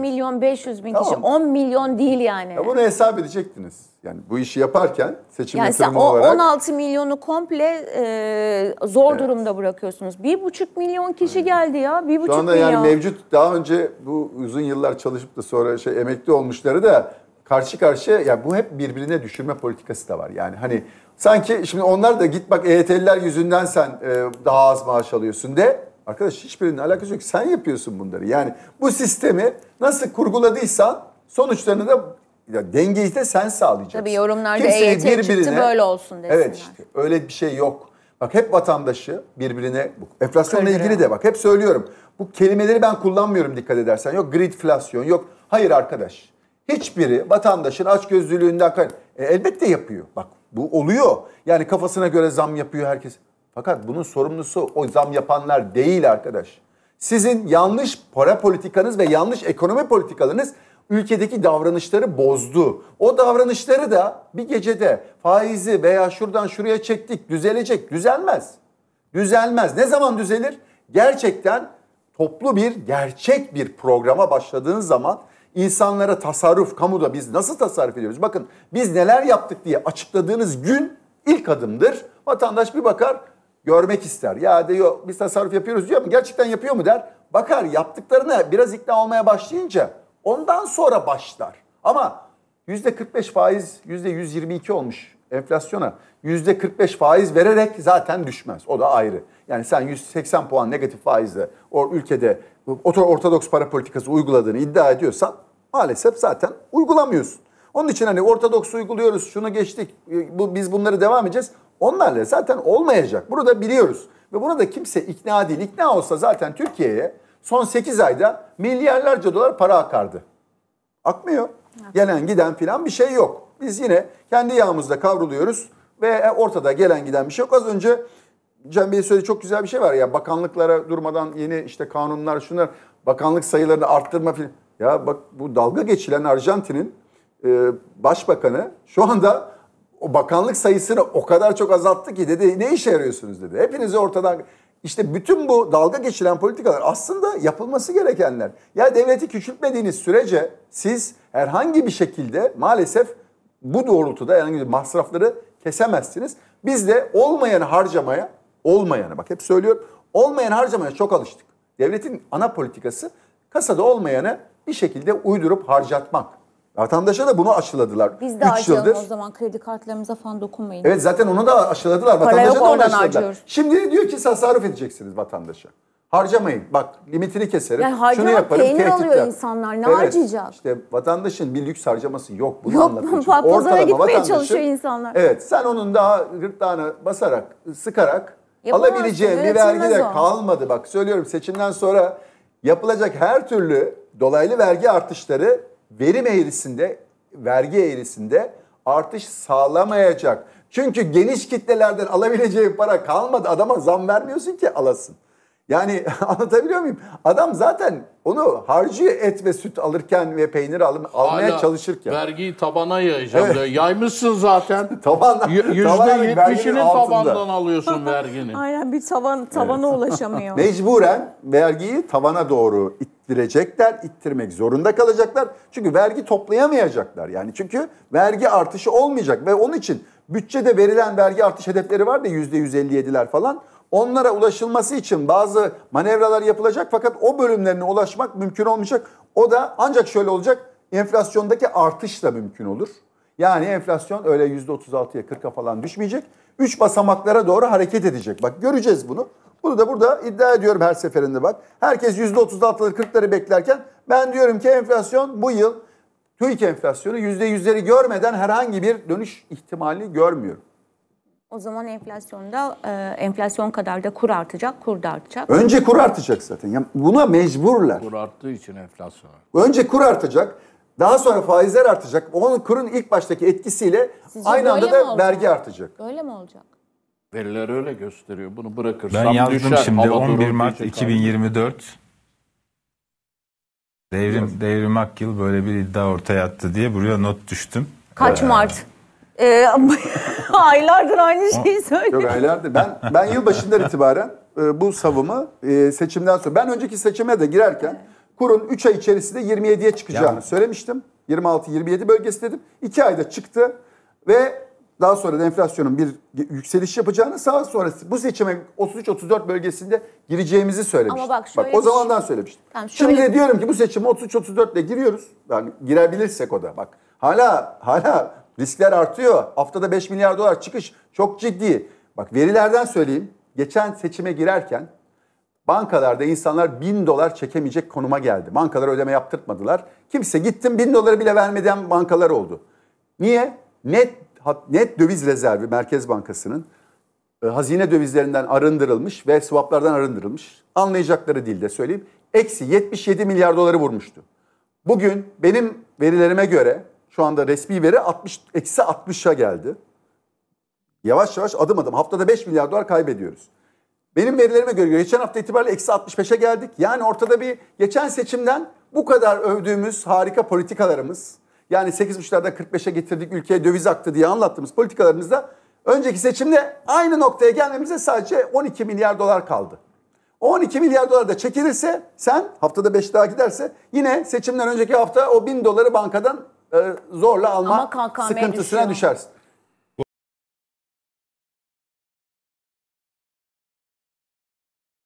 milyon 500 bin kişi. Tamam. 10 milyon değil yani. Ya bunu hesap edecektiniz. Yani bu işi yaparken seçim yani yatırımı sen o olarak. 16 milyonu komple e, zor evet. durumda bırakıyorsunuz. 1,5 milyon kişi Aynen. geldi ya. 1,5 milyon. Şu anda milyon. yani mevcut daha önce bu uzun yıllar çalışıp da sonra şey emekli olmuşları da karşı karşıya yani bu hep birbirine düşürme politikası da var. Yani hani sanki şimdi onlar da git bak EYT'liler yüzünden sen e, daha az maaş alıyorsun de Arkadaş hiçbirinin alakası yok. Sen yapıyorsun bunları. Yani bu sistemi nasıl kurguladıysan sonuçlarını da ya dengeyi de sen sağlayacaksın. Tabii yorumlarda Kimseyi EYT birbirine, böyle olsun desinler. Evet işte öyle bir şey yok. Bak hep vatandaşı birbirine enflasyonla ilgili de bak hep söylüyorum. Bu kelimeleri ben kullanmıyorum dikkat edersen. Yok gridflasyon yok. Hayır arkadaş. Hiçbiri vatandaşın açgözlülüğünden e, elbette yapıyor. Bak bu oluyor. Yani kafasına göre zam yapıyor herkes. Fakat bunun sorumlusu o zam yapanlar değil arkadaş. Sizin yanlış para politikanız ve yanlış ekonomi politikalarınız ülkedeki davranışları bozdu. O davranışları da bir gecede faizi veya şuradan şuraya çektik düzelecek. Düzelmez. Düzelmez. Ne zaman düzelir? Gerçekten toplu bir gerçek bir programa başladığınız zaman insanlara tasarruf, kamuda biz nasıl tasarruf ediyoruz? Bakın biz neler yaptık diye açıkladığınız gün ilk adımdır. Vatandaş bir bakar görmek ister. Ya diyor biz tasarruf yapıyoruz diyor ama gerçekten yapıyor mu der. Bakar yaptıklarına biraz ikna olmaya başlayınca ondan sonra başlar. Ama yüzde 45 faiz yüzde 122 olmuş enflasyona. Yüzde 45 faiz vererek zaten düşmez. O da ayrı. Yani sen 180 puan negatif faizle o ülkede ortodoks para politikası uyguladığını iddia ediyorsan maalesef zaten uygulamıyorsun. Onun için hani ortodoks uyguluyoruz, şunu geçtik, e, bu, biz bunları devam edeceğiz. Onlarla zaten olmayacak. Bunu da biliyoruz. Ve buna da kimse ikna değil. İkna olsa zaten Türkiye'ye son 8 ayda milyarlarca dolar para akardı. Akmıyor. Gelen giden filan bir şey yok. Biz yine kendi yağımızda kavruluyoruz ve e, ortada gelen giden bir şey yok. Az önce Cem Bey söyledi çok güzel bir şey var ya bakanlıklara durmadan yeni işte kanunlar şunlar bakanlık sayılarını arttırma filan. Ya bak bu dalga geçilen Arjantin'in e, başbakanı şu anda o bakanlık sayısını o kadar çok azalttı ki dedi ne işe yarıyorsunuz dedi. Hepinizi ortadan işte bütün bu dalga geçilen politikalar aslında yapılması gerekenler. Ya devleti küçültmediğiniz sürece siz herhangi bir şekilde maalesef bu doğrultuda yani bir masrafları kesemezsiniz. Biz de olmayanı harcamaya, olmayanı bak hep söylüyorum, olmayan harcamaya çok alıştık. Devletin ana politikası kasada olmayanı bir şekilde uydurup harcatmak. Vatandaşa da bunu aşıladılar. Biz de Üç o zaman kredi kartlarımıza falan dokunmayın. Evet zaten onu da aşıladılar. Para vatandaşa yok, da onu aşıladılar. Şimdi diyor ki tasarruf edeceksiniz vatandaşa. Harcamayın. Bak limitini keserim. Yani şunu yaparım. Peynir tehditler. alıyor insanlar. Ne evet, harcayacak? İşte vatandaşın bir lüks harcaması yok. Bunu yok mu? Pazara gitmeye çalışıyor insanlar. Evet sen onun daha gırtlağına basarak, sıkarak Yapamazsın, alabileceğin bir vergi de kalmadı. Bak söylüyorum seçimden sonra yapılacak her türlü dolaylı vergi artışları verim eğrisinde, vergi eğrisinde artış sağlamayacak. Çünkü geniş kitlelerden alabileceği para kalmadı. Adama zam vermiyorsun ki alasın. Yani anlatabiliyor muyum? Adam zaten onu harcı et ve süt alırken ve peynir alım, almaya Hala çalışırken. vergiyi tabana yayacağım evet. diyor. Yaymışsın zaten. Taban, %70'ini tabandan alıyorsun vergini. Aynen bir tavan, tabana evet. ulaşamıyor. Mecburen vergiyi tavana doğru ittirecekler, ittirmek zorunda kalacaklar. Çünkü vergi toplayamayacaklar. Yani çünkü vergi artışı olmayacak ve onun için bütçede verilen vergi artış hedefleri var da %157'ler falan. Onlara ulaşılması için bazı manevralar yapılacak fakat o bölümlerine ulaşmak mümkün olmayacak. O da ancak şöyle olacak enflasyondaki artışla mümkün olur. Yani enflasyon öyle %36'ya 40'a falan düşmeyecek. 3 basamaklara doğru hareket edecek. Bak göreceğiz bunu. Bunu da burada iddia ediyorum her seferinde bak. Herkes %36'ları 40'ları beklerken ben diyorum ki enflasyon bu yıl TÜİK enflasyonu %100'leri görmeden herhangi bir dönüş ihtimali görmüyorum. O zaman enflasyonda e, enflasyon kadar da kur artacak, kur da artacak. Önce kur artacak zaten. Yani buna mecburlar. Kur arttığı için enflasyon. Önce kur artacak. Daha sonra faizler artacak. Onun kurun ilk baştaki etkisiyle Sizce aynı anda da vergi artacak. Öyle mi olacak? Veriler öyle gösteriyor. Bunu bırakırsam Ben yazdım düşer, şimdi 11 Mart 2024. Abi. Devrim, Devrim Akgil böyle bir iddia ortaya attı diye buraya not düştüm. Kaç ee, Mart? Ee, aylardır aynı şeyi söylüyor. Yok aylardır. Ben ben yılbaşından itibaren e, bu savımı e, seçimden sonra ben önceki seçime de girerken kurun 3 ay içerisinde 27'ye çıkacağını söylemiştim. 26-27 bölgesi dedim. 2 ayda çıktı ve daha sonra da enflasyonun bir yükseliş yapacağını sağ sonrası bu seçime 33-34 bölgesinde gireceğimizi söylemiştim. Ama bak, şöyle bak o şey- zamandan söylemiştim. Tamam, şöyle... Şimdi de diyorum ki bu seçime 33-34 ile giriyoruz. Yani girebilirsek o da bak. Hala hala Riskler artıyor. Haftada 5 milyar dolar çıkış çok ciddi. Bak verilerden söyleyeyim. Geçen seçime girerken bankalarda insanlar 1000 dolar çekemeyecek konuma geldi. Bankalar ödeme yaptırtmadılar. Kimse gittim 1000 doları bile vermeden bankalar oldu. Niye? Net net döviz rezervi Merkez Bankası'nın e, hazine dövizlerinden arındırılmış ve swaplardan arındırılmış. Anlayacakları dilde söyleyeyim. Eksi 77 milyar doları vurmuştu. Bugün benim verilerime göre şu anda resmi veri 60 eksi 60'a geldi. Yavaş yavaş adım adım haftada 5 milyar dolar kaybediyoruz. Benim verilerime göre geçen hafta itibariyle eksi 65'e geldik. Yani ortada bir geçen seçimden bu kadar övdüğümüz harika politikalarımız yani 8.5'lerden 45'e getirdik ülkeye döviz aktı diye anlattığımız politikalarımızda önceki seçimde aynı noktaya gelmemize sadece 12 milyar dolar kaldı. 12 milyar dolar da çekilirse sen haftada 5 daha giderse yine seçimden önceki hafta o 1000 doları bankadan e, zorla alma sıkıntısına düşersin.